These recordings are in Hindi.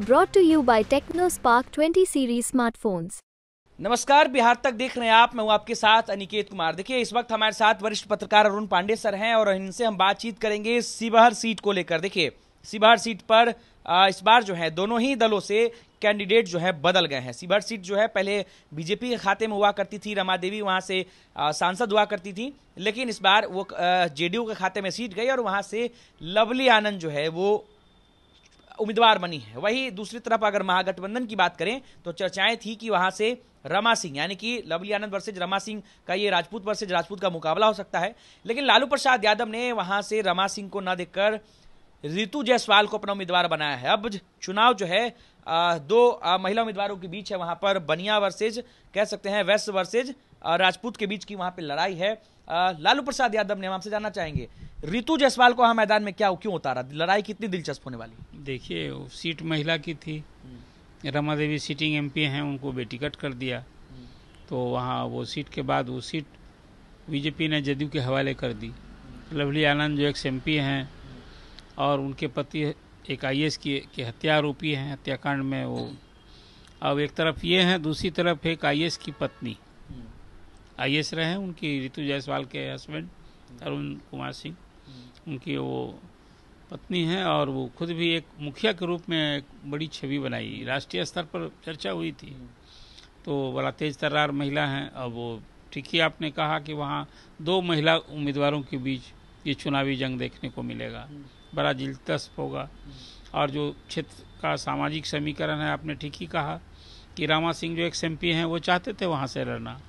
Broad to you by Tecno Spark twenty series smartphones नमस्कार बिहार तक देख रहे हैं आप मैं हूं आपके साथ अनिकेत कुमार देखिए इस वक्त हमारे साथ वरिष्ठ पत्रकार अरुण पांडे सर हैं और इनसे हम बातचीत करेंगे सिबहर सीट को लेकर देखिए सिबहर सीट पर इस बार जो है दोनों ही दलों से कैंडिडेट जो है बदल गए हैं सीभर सीट जो है पहले बीजेपी के खाते में हुआ करती थी रमा देवी वहाँ से सांसद हुआ करती थी लेकिन इस बार वो जेडीयू के खाते में सीट गई और वहाँ से लवली आनंद जो है वो उम्मीदवार बनी है वही दूसरी तरफ अगर महागठबंधन की बात करें तो चर्चाएं थी कि वहां से रमा सिंह यानी कि लवली आनंद वर्सेज रमा सिंह का ये राजपूत वर्सेज राजपूत का मुकाबला हो सकता है लेकिन लालू प्रसाद यादव ने वहां से रमा सिंह को न देखकर रितु जायसवाल को अपना उम्मीदवार बनाया है अब चुनाव जो है दो महिला उम्मीदवारों के बीच है वहां पर बनिया वर्सेज कह सकते हैं वेस्ट वर्सेज राजपूत के बीच की वहां पर लड़ाई है लालू प्रसाद यादव ने हम आपसे जानना चाहेंगे रितु जायसवाल को हम मैदान में क्या क्यों उतारा लड़ाई कितनी दिलचस्प होने वाली देखिए सीट महिला की थी रमा देवी सिटिंग एमपी हैं उनको बेटिकट कर दिया तो वहाँ वो सीट के बाद वो सीट बीजेपी ने जदयू के हवाले कर दी लवली आनंद जो एक्स एम हैं और उनके पति एक आई एस की के हत्या आरोपी हैं हत्याकांड में वो अब एक तरफ ये हैं दूसरी तरफ एक आई एस की पत्नी आई एस रहे हैं उनकी रितु जायसवाल के हस्बैंड अरुण कुमार सिंह उनकी वो पत्नी हैं और वो खुद भी एक मुखिया के रूप में एक बड़ी छवि बनाई राष्ट्रीय स्तर पर चर्चा हुई थी तो बड़ा तेज तर्रार महिला हैं और वो ठीक ही आपने कहा कि वहाँ दो महिला उम्मीदवारों के बीच ये चुनावी जंग देखने को मिलेगा बड़ा दिलचस्प होगा और जो क्षेत्र का सामाजिक समीकरण है आपने ठीक ही कहा कि रामा सिंह जो एक्स एम हैं वो चाहते थे वहाँ से रहना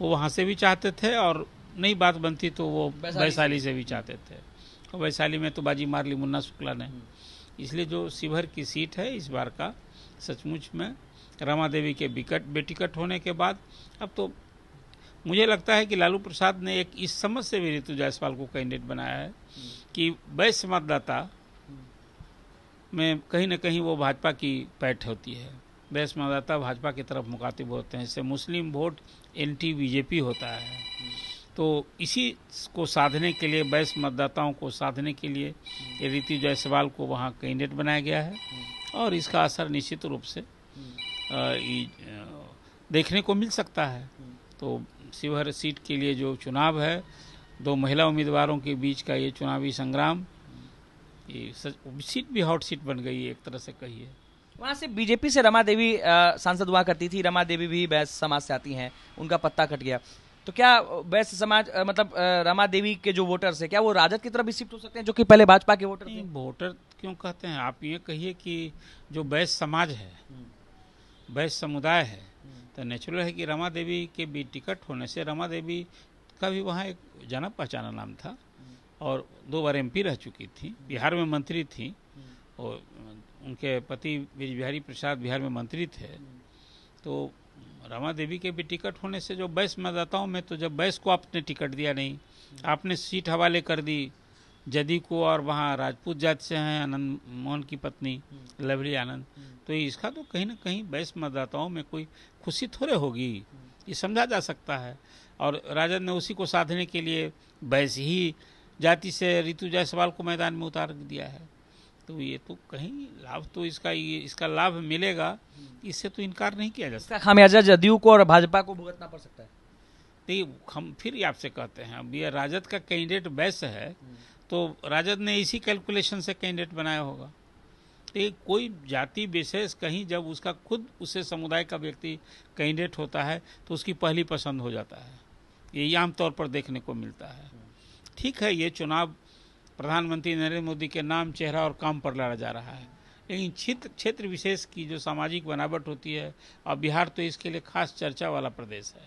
वो वहाँ से भी चाहते थे और नई बात बनती तो वो वैशाली से भी चाहते थे और तो वैशाली में तो बाजी मार ली मुन्ना शुक्ला ने हम्म। इसलिए जो शिवहर की सीट है इस बार का सचमुच में रमा देवी के विकट बेटिकट होने के बाद अब तो मुझे लगता है कि लालू प्रसाद ने एक इस समझ से भी ऋतु जायसवाल को कैंडिडेट बनाया है हम्म। कि वैश्य मतदाता हम्म। में कहीं ना कहीं वो भाजपा की पैठ होती है बहस मतदाता भाजपा की तरफ मुखातिब होते हैं इससे मुस्लिम वोट एंटी बीजेपी होता है तो इसी को साधने के लिए बैस मतदाताओं को साधने के लिए ये रीति जायसवाल को वहाँ कैंडिडेट बनाया गया है और इसका असर निश्चित रूप से देखने को मिल सकता है तो शिवहर सीट के लिए जो चुनाव है दो महिला उम्मीदवारों के बीच का ये चुनावी संग्राम ये सीट भी हॉट सीट बन गई है एक तरह से कहिए वहाँ से बीजेपी से रमा देवी सांसद हुआ करती थी रमा देवी भी बैस समाज से आती हैं उनका पत्ता कट गया तो क्या बैस समाज मतलब रमा देवी के जो वोटर्स है क्या वो राजद की तरफ भी शिफ्ट हो सकते हैं जो कि पहले भाजपा के वोटर थे वोटर क्यों कहते हैं आप ये कहिए कि जो बैस समाज है हम्म। बैस समुदाय है हम्म। तो नेचुरल है कि रमा देवी के भी टिकट होने से रमा देवी का भी वहाँ एक जाना पहचाना नाम था हम्म। और दो बार एमपी रह चुकी थी बिहार में मंत्री थी और उनके पति बिहारी प्रसाद बिहार में मंत्री थे तो रमा देवी के भी टिकट होने से जो बैस मतदाताओं में तो जब बैस को आपने टिकट दिया नहीं आपने सीट हवाले कर दी जदी को और वहाँ राजपूत जात से हैं आनंद मोहन की पत्नी लवली आनंद तो इसका तो कहीं ना कहीं बैस मतदाताओं में कोई खुशी थोड़े होगी ये समझा जा सकता है और राजद ने उसी को साधने के लिए बैस ही जाति से रितु जायसवाल को मैदान में उतार दिया है तो ये तो कहीं लाभ तो इसका ये इसका लाभ मिलेगा इससे तो इनकार नहीं किया जा सकता खामियाजा जदयू को और भाजपा को भुगतना पड़ सकता है नहीं हम फिर आपसे कहते हैं अब ये राजद का कैंडिडेट बैस है हम्म। तो राजद ने इसी कैलकुलेशन से कैंडिडेट बनाया होगा तो कोई जाति विशेष कहीं जब उसका खुद उसे समुदाय का व्यक्ति कैंडिडेट होता है तो उसकी पहली पसंद हो जाता है ये आमतौर पर देखने को मिलता है हम्म। ठीक है ये चुनाव प्रधानमंत्री नरेंद्र मोदी के नाम चेहरा और काम पर लड़ा जा रहा है लेकिन क्षेत्र क्षेत्र विशेष की जो सामाजिक बनावट होती है और बिहार तो इसके लिए खास चर्चा वाला प्रदेश है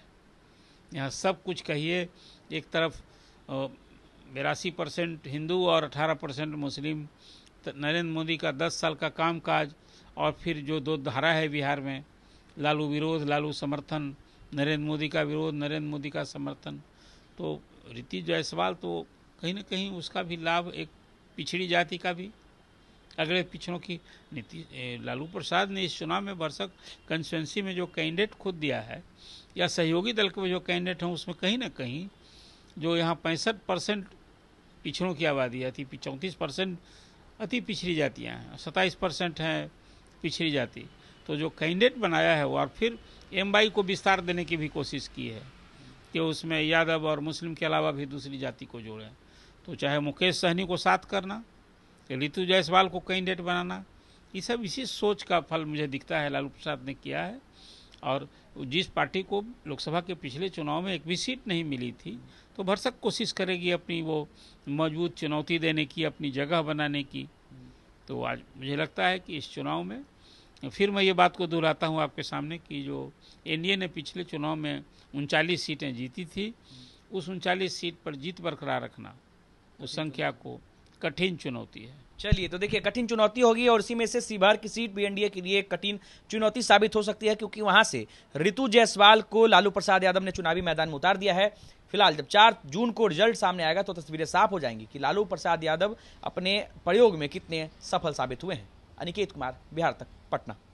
यहाँ सब कुछ कहिए एक तरफ बेरासी परसेंट हिंदू और अठारह परसेंट मुस्लिम नरेंद्र मोदी का दस साल का कामकाज और फिर जो दो धारा है बिहार में लालू विरोध लालू समर्थन नरेंद्र मोदी का विरोध नरेंद्र मोदी का समर्थन तो रीति जायसवाल तो कहीं ना कहीं उसका भी लाभ एक पिछड़ी जाति का भी अगले पिछड़ों की नीति लालू प्रसाद ने इस चुनाव में भरसक कंस्टिटेंसी में जो कैंडिडेट खुद दिया है या सहयोगी दल के जो कैंडिडेट हैं उसमें कहीं ना कहीं जो यहाँ पैंसठ परसेंट पिछड़ों की आबादी अति चौंतीस परसेंट अति पिछड़ी जातियाँ हैं सत्ताईस परसेंट हैं पिछड़ी जाति तो जो कैंडिडेट बनाया है वो और फिर एम को विस्तार देने की भी कोशिश की है कि उसमें यादव और मुस्लिम के अलावा भी दूसरी जाति को जोड़ें तो चाहे मुकेश सहनी को साथ करना रितु जायसवाल को कैंडिडेट बनाना ये सब इसी सोच का फल मुझे दिखता है लालू प्रसाद ने किया है और जिस पार्टी को लोकसभा के पिछले चुनाव में एक भी सीट नहीं मिली थी तो भरसक कोशिश करेगी अपनी वो मजबूत चुनौती देने की अपनी जगह बनाने की तो आज मुझे लगता है कि इस चुनाव में फिर मैं ये बात को दोहराता हूँ आपके सामने कि जो एनडीए ने पिछले चुनाव में उनचालीस सीटें जीती थी उस उनचालीस सीट पर जीत बरकरार रखना उस संख्या को कठिन चुनौती है चलिए तो देखिए कठिन चुनौती होगी और इसी में से सीबार की सीट भी एनडीए के लिए कठिन चुनौती साबित हो सकती है क्योंकि वहां से ऋतु जायसवाल को लालू प्रसाद यादव ने चुनावी मैदान में उतार दिया है फिलहाल जब चार जून को रिजल्ट सामने आएगा तो तस्वीरें साफ हो जाएंगी कि लालू प्रसाद यादव अपने प्रयोग में कितने सफल साबित हुए हैं अनिकेत कुमार बिहार तक पटना